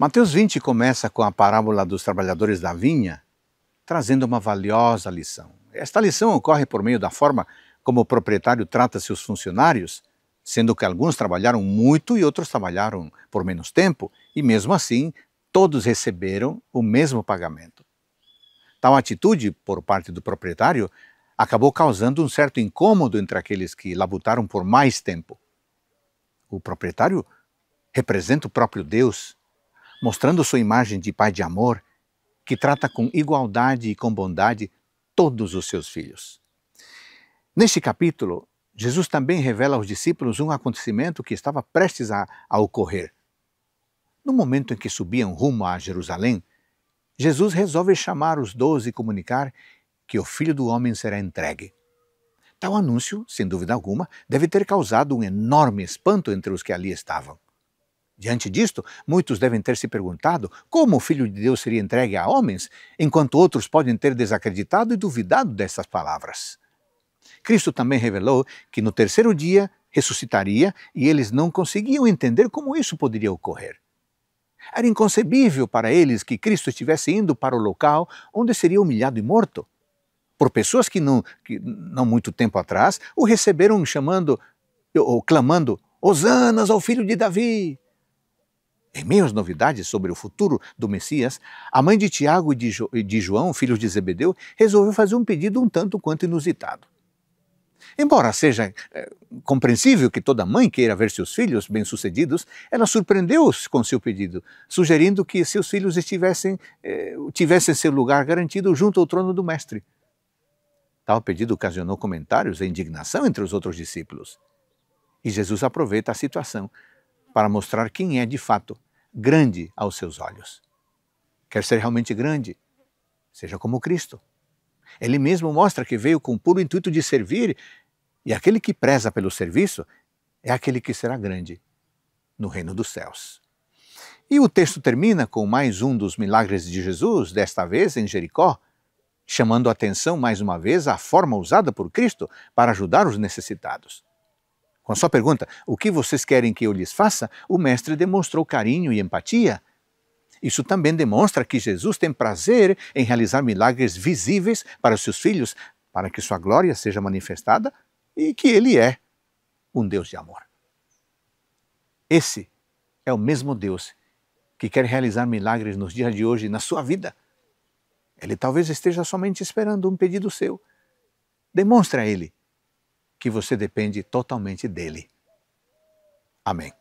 Mateus 20 começa com a parábola dos trabalhadores da vinha, trazendo uma valiosa lição. Esta lição ocorre por meio da forma como o proprietário trata seus funcionários, sendo que alguns trabalharam muito e outros trabalharam por menos tempo, e mesmo assim, todos receberam o mesmo pagamento. Tal atitude por parte do proprietário acabou causando um certo incômodo entre aqueles que labutaram por mais tempo. O proprietário representa o próprio Deus mostrando sua imagem de pai de amor, que trata com igualdade e com bondade todos os seus filhos. Neste capítulo, Jesus também revela aos discípulos um acontecimento que estava prestes a, a ocorrer. No momento em que subiam rumo a Jerusalém, Jesus resolve chamar os doze e comunicar que o filho do homem será entregue. Tal anúncio, sem dúvida alguma, deve ter causado um enorme espanto entre os que ali estavam. Diante disto, muitos devem ter se perguntado como o Filho de Deus seria entregue a homens, enquanto outros podem ter desacreditado e duvidado dessas palavras. Cristo também revelou que no terceiro dia ressuscitaria e eles não conseguiam entender como isso poderia ocorrer. Era inconcebível para eles que Cristo estivesse indo para o local onde seria humilhado e morto. Por pessoas que não, que não muito tempo atrás o receberam chamando ou clamando: Hosanas ao filho de Davi! Em meio às novidades sobre o futuro do Messias, a mãe de Tiago e de, jo de João, filhos de Zebedeu, resolveu fazer um pedido um tanto quanto inusitado. Embora seja é, compreensível que toda mãe queira ver seus filhos bem-sucedidos, ela surpreendeu-os com seu pedido, sugerindo que seus filhos estivessem, é, tivessem seu lugar garantido junto ao trono do Mestre. Tal pedido ocasionou comentários e indignação entre os outros discípulos. E Jesus aproveita a situação para mostrar quem é de fato grande aos seus olhos. Quer ser realmente grande? Seja como Cristo. Ele mesmo mostra que veio com o puro intuito de servir, e aquele que preza pelo serviço é aquele que será grande no reino dos céus. E o texto termina com mais um dos milagres de Jesus, desta vez em Jericó, chamando a atenção mais uma vez à forma usada por Cristo para ajudar os necessitados. Com a sua pergunta, o que vocês querem que eu lhes faça? O mestre demonstrou carinho e empatia. Isso também demonstra que Jesus tem prazer em realizar milagres visíveis para os seus filhos, para que sua glória seja manifestada e que ele é um Deus de amor. Esse é o mesmo Deus que quer realizar milagres nos dias de hoje na sua vida. Ele talvez esteja somente esperando um pedido seu. Demonstre a ele que você depende totalmente dele. Amém.